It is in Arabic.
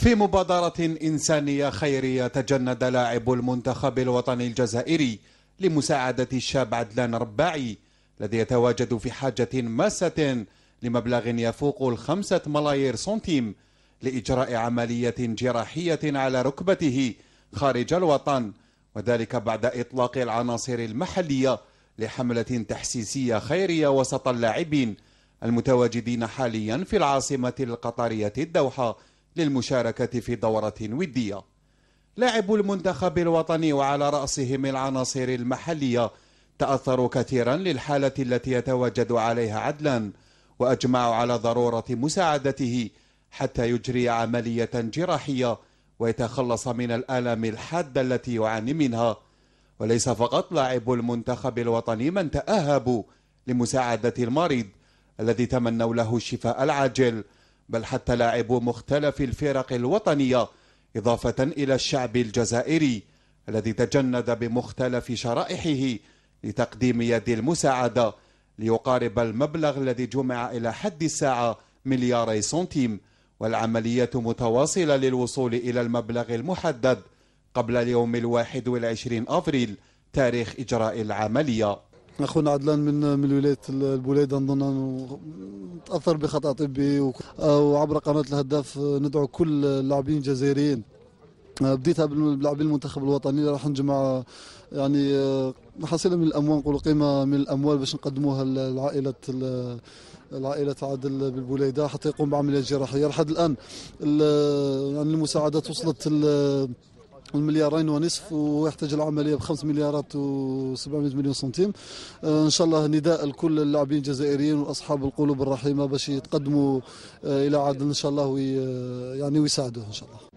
في مبادرة إنسانية خيرية تجند لاعب المنتخب الوطني الجزائري لمساعدة الشاب عدلان رباعي الذي يتواجد في حاجة ماسة لمبلغ يفوق الخمسة ملايير سنتيم لإجراء عملية جراحية على ركبته خارج الوطن وذلك بعد إطلاق العناصر المحلية لحملة تحسيسية خيرية وسط اللاعبين المتواجدين حاليا في العاصمة القطرية الدوحة للمشاركة في دورة ودية لاعبو المنتخب الوطني وعلى رأسهم العناصر المحلية تأثروا كثيرا للحالة التي يتواجد عليها عدلان وأجمعوا على ضرورة مساعدته حتى يجري عملية جراحية ويتخلص من الآلام الحادة التي يعاني منها وليس فقط لاعب المنتخب الوطني من تأهبوا لمساعدة المريض الذي تمنوا له الشفاء العاجل بل حتى لاعبو مختلف الفرق الوطنية إضافة إلى الشعب الجزائري الذي تجند بمختلف شرائحه لتقديم يد المساعدة ليقارب المبلغ الذي جمع إلى حد الساعة ملياري سنتيم والعملية متواصلة للوصول إلى المبلغ المحدد قبل اليوم الواحد والعشرين أفريل تاريخ إجراء العملية اخونا عدلان من من ولايه البوليده نظن انه تاثر بخطا طبي وعبر قناه الهداف ندعو كل اللاعبين الجزائريين أه، بديتها بلاعبين المنتخب الوطني راح نجمع يعني أه، حصيله من الاموال نقولوا قيمه من الاموال باش نقدموها لعائله العائلة عادل بالبوليدة حتى يقوم بعملية جراحية لحد الآن يعني المساعدات وصلت المليارين ونصف ويحتاج العمليه بخمس مليارات و700 مليون سنتيم آه ان شاء الله نداء لكل اللاعبين الجزائريين واصحاب القلوب الرحيمه باش يتقدموا آه الى عدن ان شاء الله وي آه، يعني ويساعدوه ان شاء الله